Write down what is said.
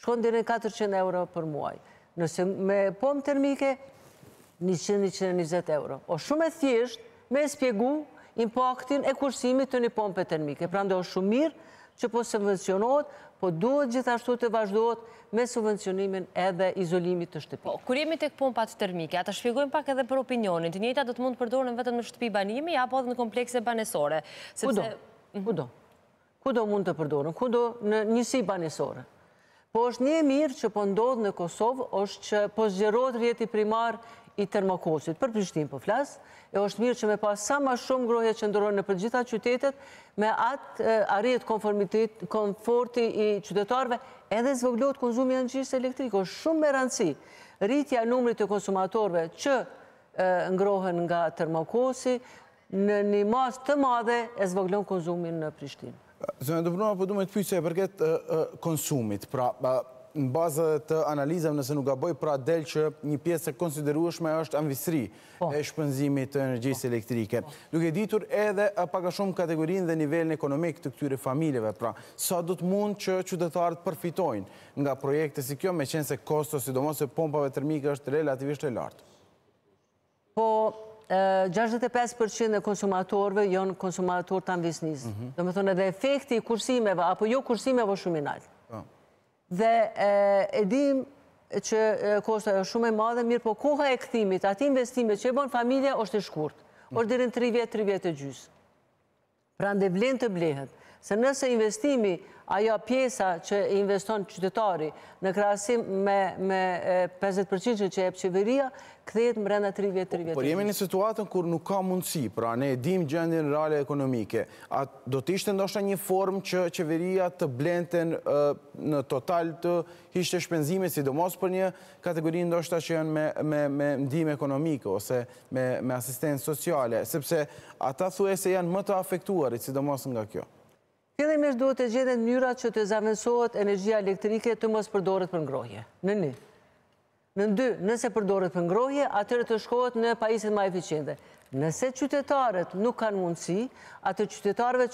shkon në 400 euro për muaj. Nëse me pomë termike, 120 euro. O shumë e thjesht me spjegu impaktin e kursimit të një pompe termike. Pra ndo shumë mirë që po subvencionohet, po duhet gjithashtu të vazhdohet me subvencionimin edhe izolimit të shtëpi. Po, kur jemi të patë termike, ata shpjegojmë pak edhe për opinionin, të njëta do të mund përdojnë vetëm në shtëpi banimi, apo edhe në komplekse banesore. Kudo, mhm. kudo, kudo mund të përdojnë, kudo në njësi banesore. Po është një mirë që po ndodhë në Kosovë, është që po zgjerot rjeti primar i termokosit. Për përgjithim për po flasë, e është mirë që me pasë sa ma shumë grohe që ndoronë në përgjitha qytetet, me atë arjet konforti i qytetarve, edhe zvëglot konzumi në gjithë elektrikë. shumë me rëndësi, rritja numrit të konsumatorve që ngrohen nga termokosi, në një masë të madhe e zvëglon konzumin në Prishtinë. Zonë Dëpërnova, po du me të pyqë e përket konsumit, pra në bazë të analizëm nëse nuk gaboj, pra del që një pjesë e konsiderueshme është anvisri po. e shpënzimit të energjisë po. elektrike. Duke ditur edhe paka shumë kategorinë dhe nivellën ekonomik të këtyre familjeve, pra sa do të mund që qytetarët përfitojnë nga projekte si kjo, me qenë se kosto, sidomos e pompave termike është relativisht e lartë. Po, 65% e konsumatorve jonë konsumator të anvisnis. Mhm. Dhe me thonë edhe efekti i kursimeve, apo jo kursimeve shumë i nalë. Po. Dhe edhim që kosta e shumë e madhe, mirë po koha e këthimit, ati investimit që e bonë familja, është e shkurt. Mhm. Orë dirin 3 vjetë, 3 vjetë e gjysë. Pra ndë blenë të blehet. Se nëse investimi, ajo pjesa që investon qytetari në krasim me 50% që e përqeveria, këthetë më rrënda 30-30-30. Por jemi një situatën kur nuk ka mundësi, pra ne edhim gjendin rrale ekonomike, a do të ishte ndoshta një form që qeveria të blenten në total të hishte shpenzime, si do mos për një kategorin ndoshta që janë me mdime ekonomike ose me asistencë sociale, sepse ata thuese janë më të afektuarit, si do mos nga kjo. Fillimisht duhet të gjendet mënyra që të zavënsohet energjia elektrike të mos përdoret për ngrohje. Në një. Në dy, nëse përdoret për ngrohje, atyre të shkohet në pajisit ma eficiente. Nëse qytetarët nuk kanë mundësi, atë qytetarëve